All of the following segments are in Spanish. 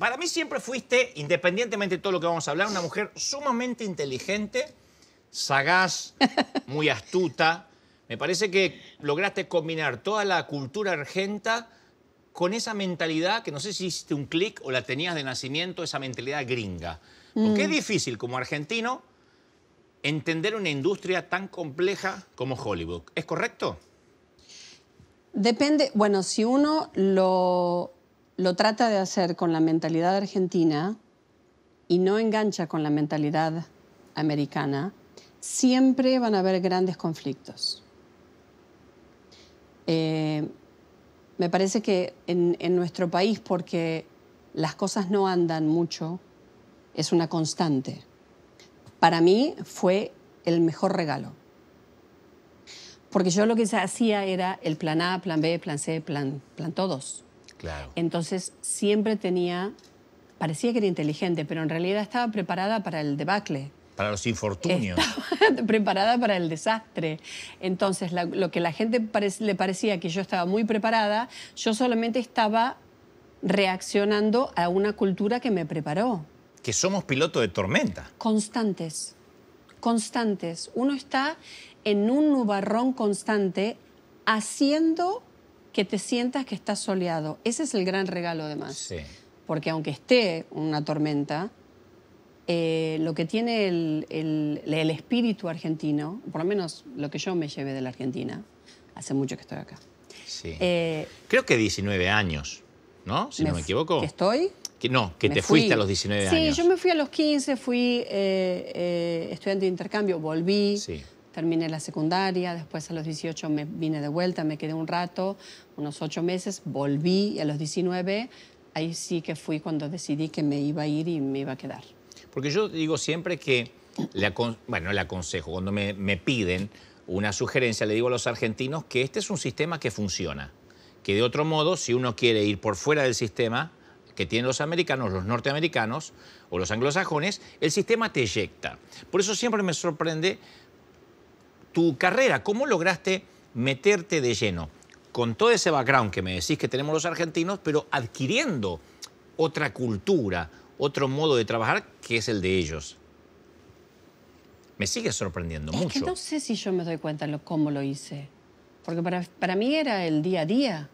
Para mí siempre fuiste, independientemente de todo lo que vamos a hablar, una mujer sumamente inteligente, sagaz, muy astuta. Me parece que lograste combinar toda la cultura argenta con esa mentalidad, que no sé si hiciste un clic o la tenías de nacimiento, esa mentalidad gringa. Porque mm. es difícil como argentino entender una industria tan compleja como Hollywood. ¿Es correcto? Depende, bueno, si uno lo lo trata de hacer con la mentalidad argentina y no engancha con la mentalidad americana, siempre van a haber grandes conflictos. Eh, me parece que en, nuestro país, porque las cosas no andan mucho, es una constante. Para mí fue el mejor regalo. Porque yo lo que hacía era el plan A, plan B, plan C, plan todos. Entonces siempre tenía, parecía que era inteligente, pero en realidad estaba preparada para el debacle. Para los infortunios. preparada para el desastre. Entonces, lo que la gente le parecía que yo estaba muy preparada, yo solamente estaba reaccionando a una cultura que me preparó. Que somos pilotos de tormenta. Constantes, constantes. Uno está en un nubarrón constante haciendo que te sientas que estás soleado. Ese es el gran regalo además. Porque aunque esté una tormenta, eh, lo que tiene el, espíritu argentino, por lo menos lo que yo me llevé de la Argentina, hace mucho que estoy acá. Eh, Creo que 19 años, ¿no? Si no me equivoco. ¿Que estoy? no, que te fuiste a los 19 años. Sí, yo me fui a los 15, fui eh, estudiante de intercambio, volví. Sí terminé la secundaria, después a los 18 me vine de vuelta, me quedé un rato, unos ocho meses, volví y a los 19 ahí sí que fui cuando decidí que me iba a ir y me iba a quedar. Porque yo digo siempre que, bueno, le aconsejo, cuando me, me piden una sugerencia, le digo a los argentinos que este es un sistema que funciona, que de otro modo, si uno quiere ir por fuera del sistema que tienen los americanos, los norteamericanos o los anglosajones, el sistema te eyecta. Por eso siempre me sorprende tu carrera, ¿cómo lograste meterte de lleno con todo ese background que me decís que tenemos los argentinos, pero adquiriendo otra cultura, otro modo de trabajar que es el de ellos? Me sigue sorprendiendo es mucho. Que no sé si yo me doy cuenta de cómo lo hice, porque para, para mí era el día a día.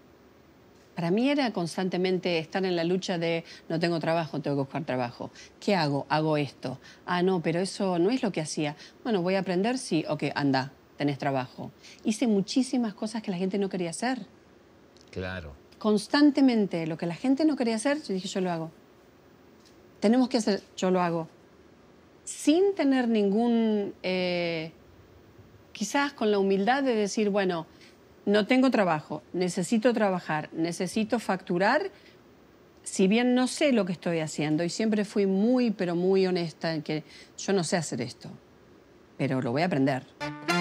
Para mí era constantemente estar en la lucha de no tengo trabajo, tengo que buscar trabajo. ¿Qué hago? Hago esto. Ah, no, pero eso no es lo que hacía. Bueno, voy a aprender, sí, ok, anda, tenés trabajo. Hice muchísimas cosas que la gente no quería hacer. Claro. Constantemente, lo que la gente no quería hacer, yo dije, yo lo hago. Tenemos que hacer, yo lo hago. Sin tener ningún, eh, quizás con la humildad de decir, bueno, no tengo trabajo, necesito trabajar, necesito facturar, si bien no sé lo que estoy haciendo y siempre fui muy, pero muy honesta en que yo no sé hacer esto, pero lo voy a aprender.